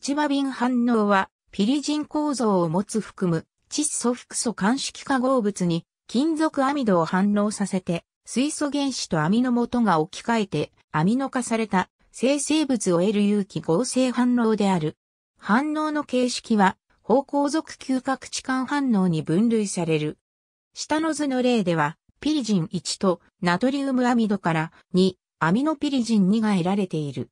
チバビン反応は、ピリジン構造を持つ含む、窒素複素間式化合物に、金属アミドを反応させて、水素原子とアミノ元が置き換えて、アミノ化された、生成物を得る有機合成反応である。反応の形式は、方向属嗅覚置換反応に分類される。下の図の例では、ピリジン1とナトリウムアミドから2、アミノピリジン2が得られている。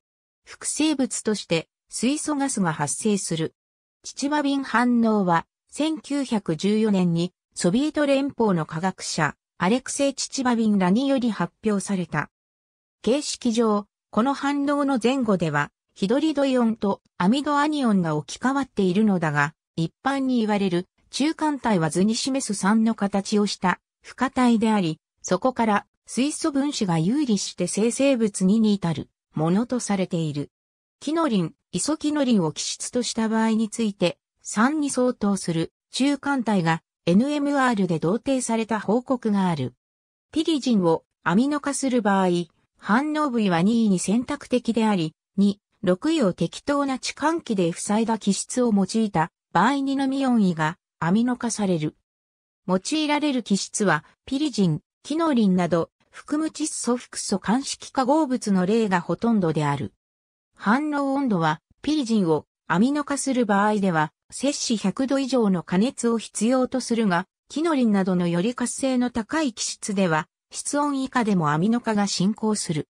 複製物として水素ガスが発生する。チチバビン反応は、1914年にソビエト連邦の科学者、アレクセイ・チチバビンらにより発表された。形式上、この反応の前後では、ヒドリドイオンとアミドアニオンが置き換わっているのだが、一般に言われる中間体は図に示す3の形をした不可体であり、そこから水素分子が有利して生成物にに至るものとされている。キノリン、イソキノリンを基質とした場合について、3に相当する中間体が NMR で同定された報告がある。ピリジンをアミノ化する場合、反応部位は2位に選択的であり、2、6位を適当な置換器で塞いだ基質を用いた場合2のミオン位がアミノ化される。用いられる基質は、ピリジン、キノリンなど、含む窒素複素間式化合物の例がほとんどである。反応温度は、ピリジンをアミノ化する場合では、摂氏100度以上の加熱を必要とするが、キノリンなどのより活性の高い気質では、室温以下でもアミノ化が進行する。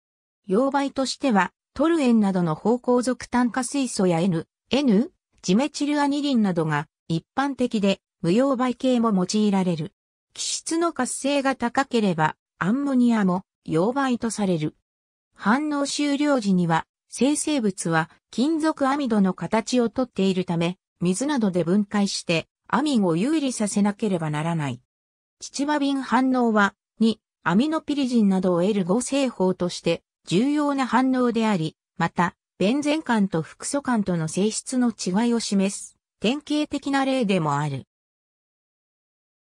溶媒としては、トルエンなどの方向属炭化水素や N、N、ジメチルアニリンなどが一般的で、無溶媒系も用いられる。気質の活性が高ければ、アンモニアも溶媒とされる。反応終了時には、生成物は金属網戸の形をとっているため、水などで分解してアミンを有利させなければならない。秩ビ瓶反応は、2、アミノピリジンなどを得る合成法として重要な反応であり、また、ベンゼン間と副素感との性質の違いを示す典型的な例でもある。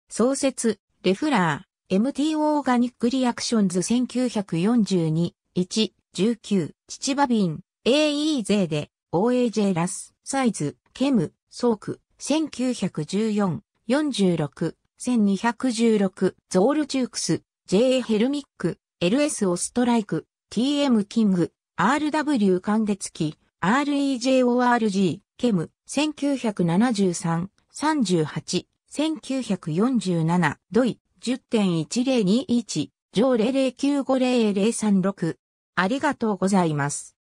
創設、レフラー、MT オーガニックリアクションズ1942、1、19、秩父便、AE 税で、OAJ ラス、サイズ、ケム、ソーク、1914、46、1216、ゾールチュークス、JA ヘルミック、LS オストライク、TM キング、RW 関月機、REJORG、ケム、1973、38、1947、ドイ、10.1021、上0095003 6ありがとうございます。